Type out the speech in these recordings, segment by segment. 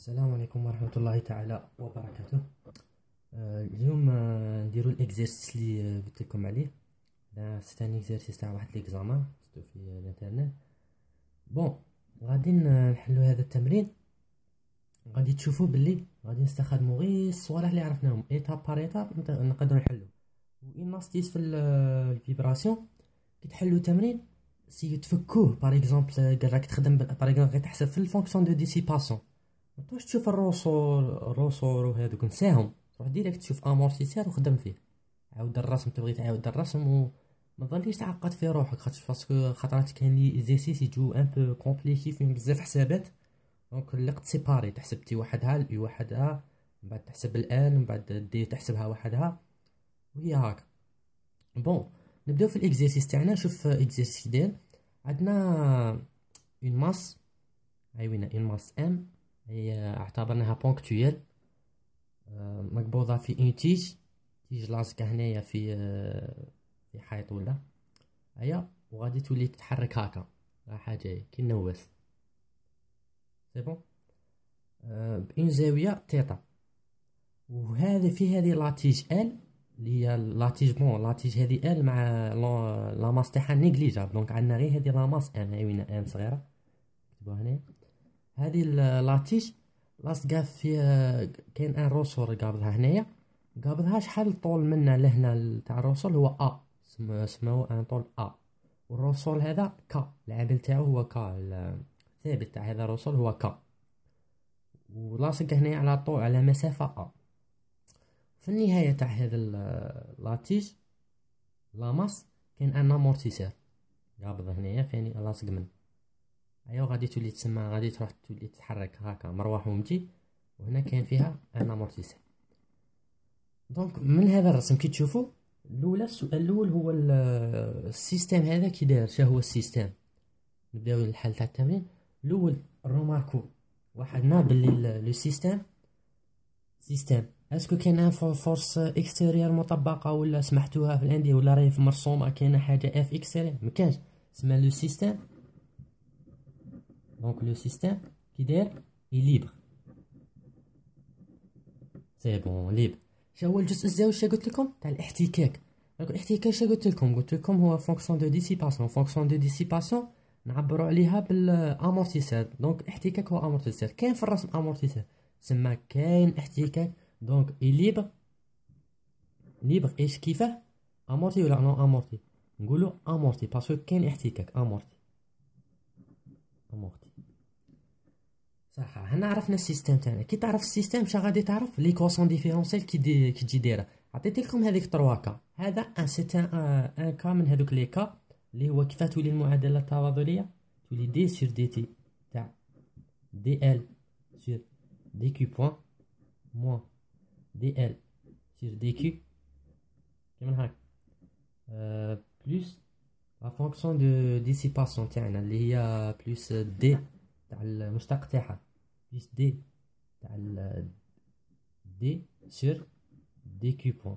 السلام عليكم ورحمة الله تعالى وبركاته آه اليوم آه نديرو الاكزيرسيس اللي قلت لكم عليه هذا ان اكزيرسيس تاع واحد ليكزامان شفتو في الانترنت بون غادي نحلو هذا التمرين غادي تشوفوا باللي غادي نستخدمو غير الصوالح اللي عرفناهم ايتاب بار ايتاب نقدروا نحلو وان استيس في الفيبراسيون كي تحلو تمرين سي تفكوه باغ اكزومبل راك تخدم باغ اكزومبل غير تحسب في الفونكسيون دو ديسيباسيون ما تشوف الرسول الرسول وهذوك نساهم روح ديريكت تشوف امورتيسير وخدم فيه عاود الرسم تبغي تعاود الرسم و ما تظليش تعقد في روحك خاطر باسكو خطرات كاين لي اكزيرسيس يجو ان بو كومبليكي فيهم بزاف حسابات دونك لقت سيباري تحسب تي وحدها الاي وحدها من بعد تحسب الان من بعد دي تحسبها وحدها وهي هاك بون نبداو في الاكزيرسيس تاعنا شوف اكزيرسيس ديال عندنا اون ماس اي وين اون ماس ام هي اعتبرناها بونكتويل آه، مقبوضة في اون تيج تيج لاصقة هنايا في آه، في حيط ولا هيا أيوة. وغادي تولي تتحرك هاكا حاجة جاية كي نوس سي بون بإون زاوية تيتا وهذا في هذه لاتيج ال اللي هي لاتيج بون لاتيج هذه ال مع لاماس تاعها نيجليجابل دونك عندنا غير هذه لاماس ان هاي وين ان صغيرة كتبوها هنايا هذه لاتيش لاص قاف فيها كاين ان روسور قابضها هنايا قابضها شحال طول منا لهنا تاع الروسول هو ا سماو ان طول ا والروسول هذا كا العابل تاعو هو كا الثابت تاع هذا الروسول هو كا ولاصق هنايا على طول على مسافة ا في النهاية تاع هذا لاتيش لاماس كاين ان امورتيسير قابض هنايا فاني لاصق منه ايوا غادي تولي تسمى غادي تروح تولي تتحرك هكا مروحه ومجي وهنا كاين فيها ان امورتيسور دونك من هذا الرسم كي تشوفوا الاولى السؤال الاول هو السيستم هذا كي داير شنو هو السيستم نبداو الحل تاع التمرين الاول روماركو وحدنا باللي لو سيستم سيستم اسكو كاين فورس اكستيريور مطبقه ولا سمحتوها في الانديه ولا راهي في مرسومه كاينه حاجه اف اكستيريور كانش سما لو سيستم دونك لو سيستيم كي داير اي ليبر سي بون ليبر شا هو الجزء الزاوي شا قلت لكم تاع الاحتكاك دونك الاحتكاك شا قلت لكم قلت لكم هو فونكسيون دو ديسيباسيون فونكسيون دو ديسيباسيون نعبروا عليها بالامورتيسور دونك الاحتكاك هو امورتيسور كاين في الرسم امورتيسور تسمى كاين احتكاك دونك اي ليبر ليبر ايش كيفاه امورتي ولا نو امورتي نقولوا امورتي باسكو كاين احتكاك امورتي امورتي صح هنا عرفنا السيستم تاعنا كي تعرف السيستم شا غادي تعرف لي كوسون ديفيرونسيل كي دي كي تجي دايره عطيت لكم هذيك 3 كا هذا ان سيت ان كا من هذوك لي كا اللي هو كيف تولي المعادله التواضليه تولي دي سير دي تي تاع دي ال سير دي كيو بوان موان دي ال سير دي كيو كيما هاك أه بلوس لا فونكسيون دو ديسيباسيون تاعنا اللي هي بلوس دي تاع المشتق تاعها بلس دي تاع دي سير دي بوان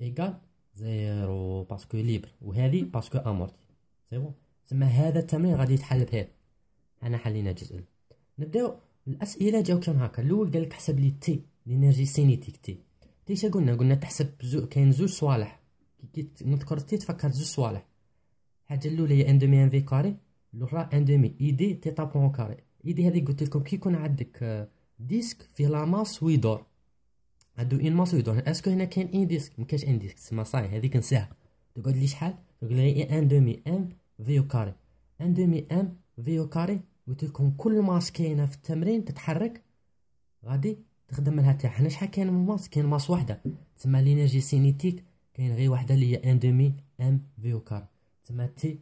ايكال زيرو باسكو ليبر وهذه باسكو امورتي سي بون تسمى هذا التمرين غادي يتحل بهذا انا حلينا جزء نبداو الاسئله جاو كان هكا الاول قال لك حسب لي تي لينيرجي سينيتيك تي تي شا قلنا قلنا تحسب زو كاين زوج صوالح كي نذكر تي تفكر زوج صوالح الحاجه الاولى هي ان دومي ان في كاري الاخرى ان دومي اي دي تي طابون كاري الايدي هذه قلت لكم كي يكون عندك آه، ديسك فيه لا ماس ويدور عندو اون ماس ويدور اسكو هنا كاين ان ديسك ما كاينش ان ديسك تسمى صاي هذيك نساها تقعد لي شحال تقول لي إيه، ان دومي ام فيو كاري ان دومي ام فيو كاري قلت لكم كل ماس كاينه في التمرين تتحرك غادي تخدم لها تاعها هنا شحال كاين من ماس كاين ماس وحده تسمى لينيرجي سينيتيك كاين غير وحده اللي هي ان دومي ام فيو كاري تسمى تي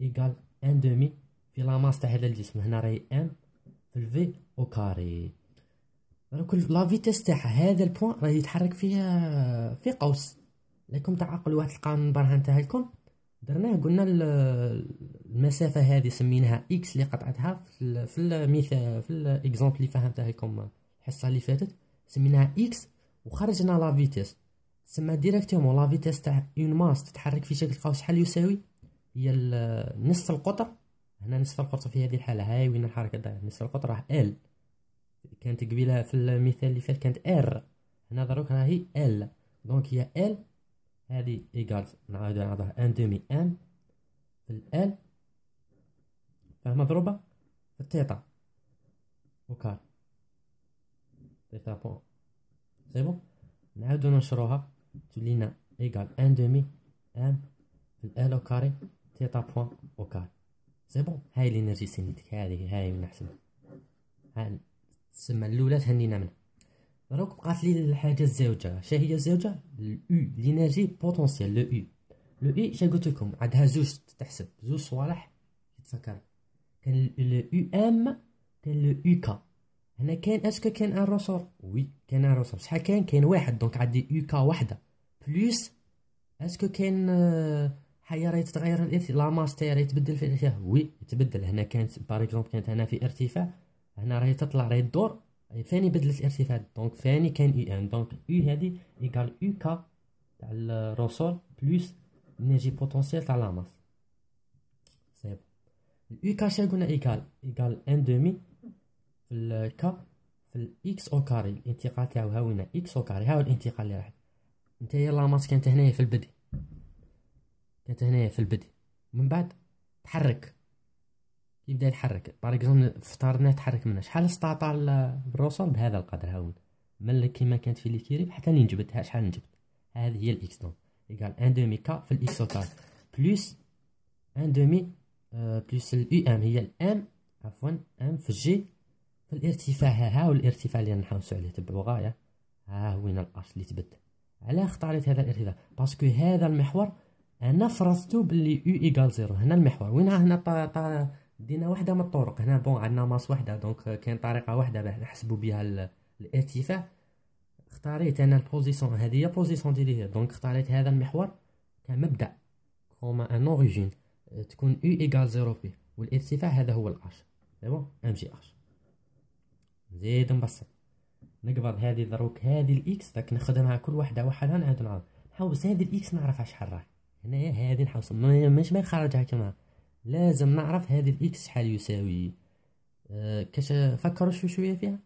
ايكال ان دومي في لا ماس تاع هذا الجسم هنا راهي ام في الفي او كاري راه كل لا فيتيس تاعها هذا البوان راه يتحرك فيها في قوس لكم تعقلوا واحد القانون برهان تاع لكم درناه قلنا المسافه هذه سميناها اكس اللي قطعتها في المثال في الاكزامبل اللي فهمتها لكم الحصه اللي فاتت سميناها اكس وخرجنا لا فيتيس تسمى ديريكتومون لا فيتيس تاع اون ماس تتحرك في شكل قوس شحال يساوي هي نصف القطر هنا نصف القطر في هذه الحالة هاي وين الحركة دايرة نصف القطر راه ال كانت قبيلة في المثال اللي فات كانت ار هنا دروك راهي ال دونك هي ال هذه ايكال نعاود نعرضها ان دومي ان في ال فهي مضروبة في التيتا وكار تيتا بون سي بون نعاودو ننشروها تولينا ايكال ان دومي ان في ال او كاري تيتا بوان او كاري سي بون هاي نرجي سينيتيك هادي هاي من احسن تسمى الاولى تهنينا منها دروك بقات لي الحاجه الزوجه شنو هي الزوجه الاو لينيرجي بوتونسيال لو او لو اي شنو قلت لكم عندها زوج تحسب زوج صوالح تفكر كان لو او ام كان لو او كا هنا كان اسكو كان ان روسور وي كان ان روسور شحال كان كان واحد دونك عندي او كا وحده بلوس اسكو كان آه هيا راه يتغير الارتفاع لا ماس تاعي راه يتبدل في الارتفاع وي يتبدل هنا كانت باغ اكزومبل كانت هنا في ارتفاع هنا راهي تطلع راهي تدور ثاني بدلت الارتفاع دونك ثاني كان اي ان دونك اي هادي ايكال او كا تاع الروسول بلوس انرجي بوتونسيال تاع لا ماس سي بون كا شحال قلنا ايكال ايكال ان دومي في الكا في الاكس او كاري الانتقال تاعو وين اكس او كاري هاو الانتقال اللي راح نتايا لا ماس كانت هنايا في البدء كانت هنايا في البدء من بعد تحرك يبدا يتحرك باغ اكزومبل فطارنا تحرك منها شحال استطاع البروسور بهذا القدر هاون من كيما كانت في ليكيريب حتى لين جبتها شحال نجبت هذه هي الاكس دون ايكال ان دومي كا في الاكس اوتال بلوس ان دومي آه بلوس الاي ام هي الام عفوا ام في الجي في الارتفاع ها هو الارتفاع اللي نحوسو عليه تبعو غايه ها هو وين الاش اللي تبدل علاه اختاريت هذا الارتفاع باسكو هذا المحور هنا فرضتو بلي يو ايكال زيرو هنا المحور وين هنا طا طا دينا واحده من الطرق هنا بون عندنا ماس واحده دونك كاين طريقه واحده باه نحسبو بها الارتفاع اختاريت انا البوزيسيون هذه هي بوزيسيون ديالي هي دونك اختاريت هذا المحور كمبدا كوما ان اوريجين تكون يو ايكال زيرو فيه والارتفاع هذا هو الاش دابا ام جي اش نزيد نبسط نقبض هذه دروك هذه الاكس داك نخدمها كل وحده وحدها نعاود نعاود نحوس هذه الاكس نعرفها شحال راه هنايا هادي ما ماشي ما نخرجها كما لازم نعرف هذه الاكس شحال يساوي أه كاش فكروا شو شويه فيها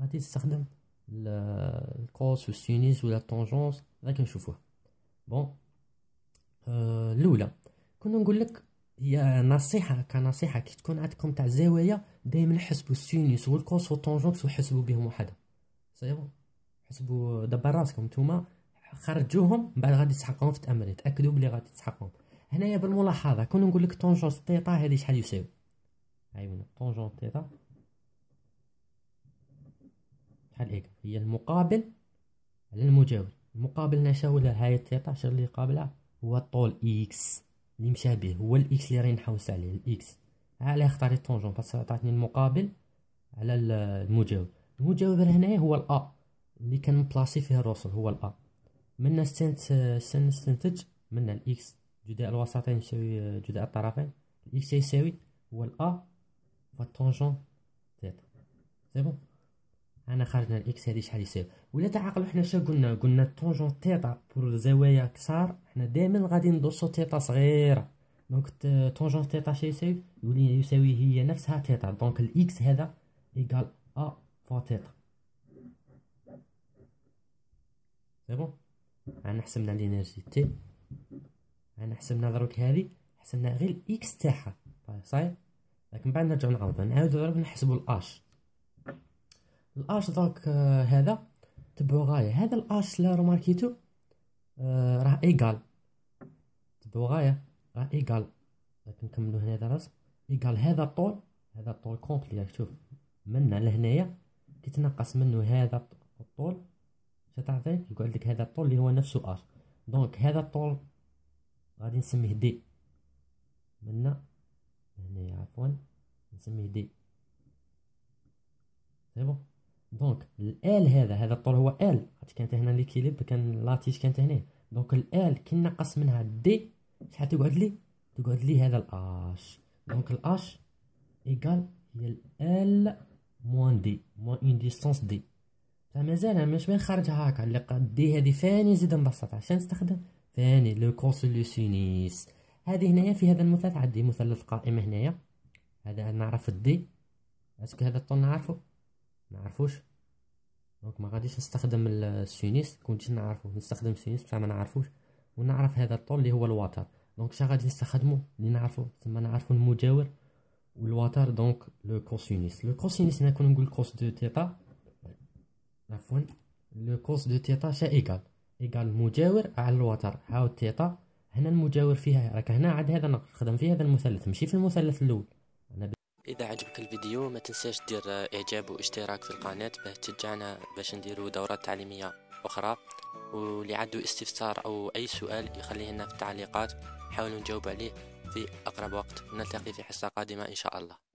غادي تستخدم الكوس والسينيس ولا التونجونس غادي نشوفوها بون أه الاولى كنا نقول لك هي نصيحه كنصيحه كي تكون عندكم تاع الزوايا دائما حسبوا السينيس والكوس والطونجونس وحسبوا بهم وحده سي بون حسبوا دبر راسكم نتوما خرجوهم من بعد غادي تسحقهم في التامل تاكدوا بلي غادي تسحقهم هنايا بالملاحظه كون نقول لك طونجونس تيتا هذه شحال يساوي عيونا طونجون تيتا شحال هيك هي المقابل على المجاور المقابل ولا هاي تيتا شحال اللي قابلها هو الطول اكس اللي مشى به هو الاكس اللي راني نحوس عليه الاكس علاه اختار الطونجون باسكو عطاتني المقابل على المجاور المجاور هنايا هو الا اللي كان بلاصي فيه الرسل هو الا منا سنستنتج منا الاكس جداء الوسطين يساوي آه، جداء الطرفين الاكس يساوي هو الا والتونجون تيتا سي بون انا خرجنا الاكس هذه شحال يساوي ولا تعقلوا حنا شنو قلنا قلنا التونجون تيتا بور زوايا كسار حنا دائما غادي ندوسو تيتا صغيره دونك تونجون تيتا شي يساوي يولي يساوي هي نفسها تيتا دونك الاكس هذا ايكال ا فوا تيتا سي بون انا حسبنا لينيرجي تي انا حسبنا دروك هادي حسبنا غير الاكس تاعها صاير لكن بعد نرجعو نعوضو يعني نعاودو دروك نحسبو الاش الاش دروك آه هذا تبعو غاية هذا الاش لا روماركيتو آه راه ايكال تبعو غاية راه ايكال لكن نكملو هنا درس ايكال هذا الطول هذا الطول كومبلي شوف تشوف من لهنايا كي تنقص منه هذا الطول تعرفين يقعد لك هذا الطول اللي هو نفسه ار دونك هذا الطول غادي نسميه دي من هنا عفوا نسميه دي سي بون دونك الال هذا هذا الطول هو ال حيت كانت هنا ليكيليب كان لاتيش كانت هنا دونك الال كي نقص منها دي شحال تقعد لي تقعد لي هذا الاش دونك الاش ايغال هي ال موان دي موان اون ديستونس دي مازال مش من نخرجها هاكا اللي قدي هذه ثاني نزيد نبسط عشان نستخدم ثاني لو كونسوليسيونيس هذه هنايا في هذا المثلث عندي مثلث قائم هنايا هذا نعرف الدي اسكو هذا الطول نعرفو نعرفوش دونك ما غاديش نستخدم السينيس كنت نعرفو نستخدم سينيس بصح ما نعرفوش ونعرف هذا الطول اللي هو الواتر دونك شا غادي نستخدمو اللي نعرفو ثم نعرفو المجاور والواتر دونك لو كوسينيس لو كوسينيس هنا كنا نقول كوس دو تيتا عفوا لو كوس دو تيتا شا ايكال ايكال مجاور على الوتر هاو تيتا هنا المجاور فيها راك هنا عاد هذا نخدم في هذا المثلث ماشي في المثلث الاول اذا عجبك الفيديو ما تنساش دير اعجاب واشتراك في القناه باش تشجعنا باش نديرو دورات تعليميه اخرى واللي عنده استفسار او اي سؤال يخليه لنا في التعليقات حاولوا نجاوب عليه في اقرب وقت نلتقي في حصه قادمه ان شاء الله